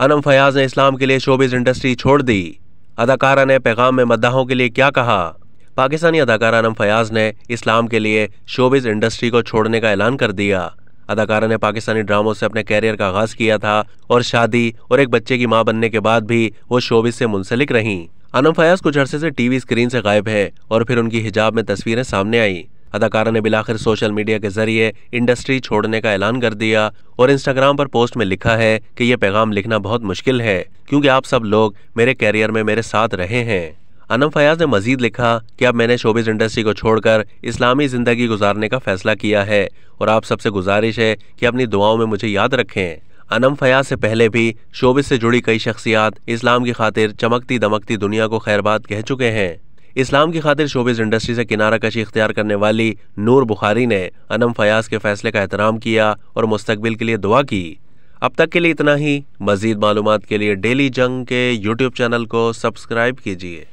अनम फयाज ने इस्लाम के लिए शोबिज इंडस्ट्री छोड़ दी अदाकारा ने पैगाम में मद्दाहों के लिए क्या कहा पाकिस्तानी अदाकारा अनम फयाज ने इस्लाम के लिए शोबिज इंडस्ट्री को छोड़ने का ऐलान कर दिया अदाकारा ने पाकिस्तानी ड्रामों से अपने कैरियर का आगाज किया था और शादी और एक बच्चे की माँ बनने के बाद भी वो शोबिज से मुंसलिक रहीं अनम फयाज कुछ अरसे से टीवी स्क्रीन से गायब है और फिर उनकी हिजाब में तस्वीरें सामने आई अदाकारा ने बिलाखिर सोशल मीडिया के जरिए इंडस्ट्री छोड़ने का ऐलान कर दिया और इंस्टाग्राम पर पोस्ट में लिखा है कि यह पैगाम लिखना बहुत मुश्किल है क्योंकि आप सब लोग मेरे कैरियर में मेरे साथ रहे हैं अनम फयाज ने मजीद लिखा कि अब मैंने शोबिस इंडस्ट्री को छोड़कर इस्लामी ज़िंदगी गुजारने का फैसला किया है और आप सबसे गुजारिश है कि अपनी दुआओं में मुझे याद रखें अनम फयाज से पहले भी शोबिस से जुड़ी कई शख्सियात इस्लाम की खातिर चमकती दमकती दुनिया को खैरबाद कह चुके हैं इस्लाम की खातिर शोबिस इंडस्ट्री से किनारा कशी इख्तियार करने वाली नूर बुखारी ने अनम फयाज के फैसले का एहतराम किया और मुस्तबिल के लिए दुआ की अब तक के लिए इतना ही मजीद मालूम के लिए डेली जंग के यूट्यूब चैनल को सब्सक्राइब कीजिए